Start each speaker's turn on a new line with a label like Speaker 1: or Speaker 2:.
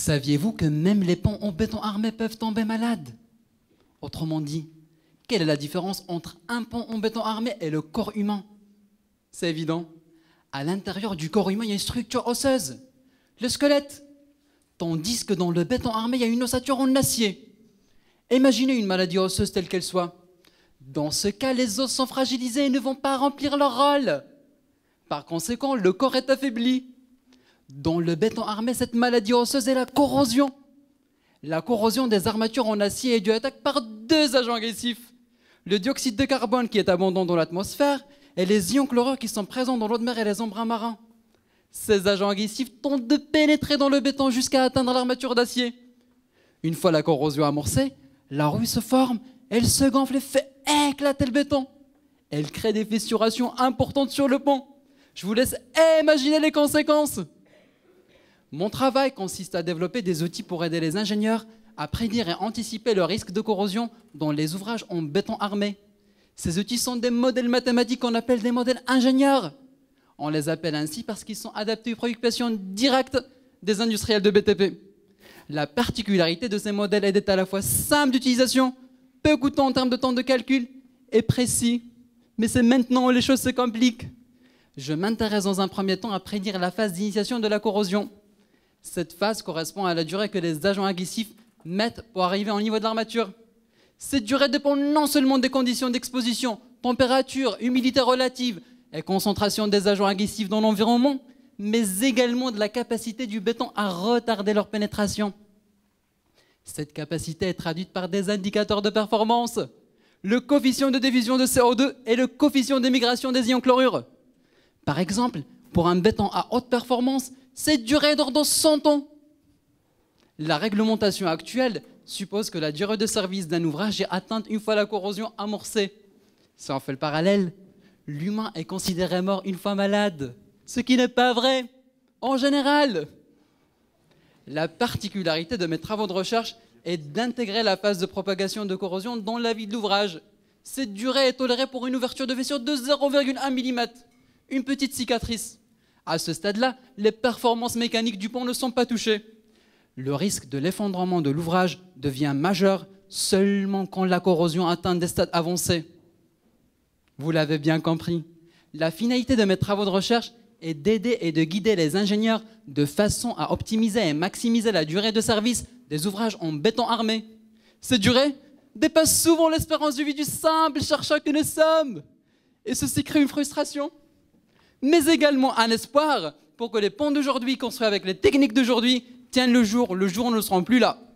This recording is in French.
Speaker 1: Saviez-vous que même les ponts en béton armé peuvent tomber malades Autrement dit, quelle est la différence entre un pont en béton armé et le corps humain C'est évident. À l'intérieur du corps humain, il y a une structure osseuse, le squelette. Tandis que dans le béton armé, il y a une ossature en acier. Imaginez une maladie osseuse telle qu'elle soit. Dans ce cas, les os sont fragilisés et ne vont pas remplir leur rôle. Par conséquent, le corps est affaibli dans le béton armé, cette maladie osseuse est la corrosion. La corrosion des armatures en acier est due à l'attaque par deux agents agressifs. Le dioxyde de carbone qui est abondant dans l'atmosphère et les ions chlorures qui sont présents dans l'eau de mer et les embruns marins. Ces agents agressifs tentent de pénétrer dans le béton jusqu'à atteindre l'armature d'acier. Une fois la corrosion amorcée, la rouille se forme, elle se gonfle et fait éclater le béton. Elle crée des fissurations importantes sur le pont. Je vous laisse imaginer les conséquences. Mon travail consiste à développer des outils pour aider les ingénieurs à prédire et anticiper le risque de corrosion dans les ouvrages en béton armé. Ces outils sont des modèles mathématiques qu'on appelle des modèles ingénieurs. On les appelle ainsi parce qu'ils sont adaptés aux préoccupations directes des industriels de BTP. La particularité de ces modèles est d'être à la fois simple d'utilisation, peu coûteux en termes de temps de calcul et précis. Mais c'est maintenant où les choses se compliquent. Je m'intéresse dans un premier temps à prédire la phase d'initiation de la corrosion. Cette phase correspond à la durée que les agents agressifs mettent pour arriver au niveau de l'armature. Cette durée dépend non seulement des conditions d'exposition, température, humidité relative et concentration des agents agressifs dans l'environnement, mais également de la capacité du béton à retarder leur pénétration. Cette capacité est traduite par des indicateurs de performance, le coefficient de division de CO2 et le coefficient d'émigration des ions chlorures. Par exemple, pour un béton à haute performance, cette durée est d'ordre 100 ans. La réglementation actuelle suppose que la durée de service d'un ouvrage est atteinte une fois la corrosion amorcée. Ça en fait le parallèle, l'humain est considéré mort une fois malade, ce qui n'est pas vrai en général. La particularité de mes travaux de recherche est d'intégrer la phase de propagation de corrosion dans la vie de l'ouvrage. Cette durée est tolérée pour une ouverture de vaisseau de 0,1 mm, une petite cicatrice. À ce stade-là, les performances mécaniques du pont ne sont pas touchées. Le risque de l'effondrement de l'ouvrage devient majeur seulement quand la corrosion atteint des stades avancés. Vous l'avez bien compris. La finalité de mes travaux de recherche est d'aider et de guider les ingénieurs de façon à optimiser et maximiser la durée de service des ouvrages en béton armé. Ces durées dépassent souvent l'espérance de vie du simple chercheur que nous sommes. Et ceci crée une frustration mais également un espoir pour que les ponts d'aujourd'hui construits avec les techniques d'aujourd'hui tiennent le jour. Le jour ne seront plus là.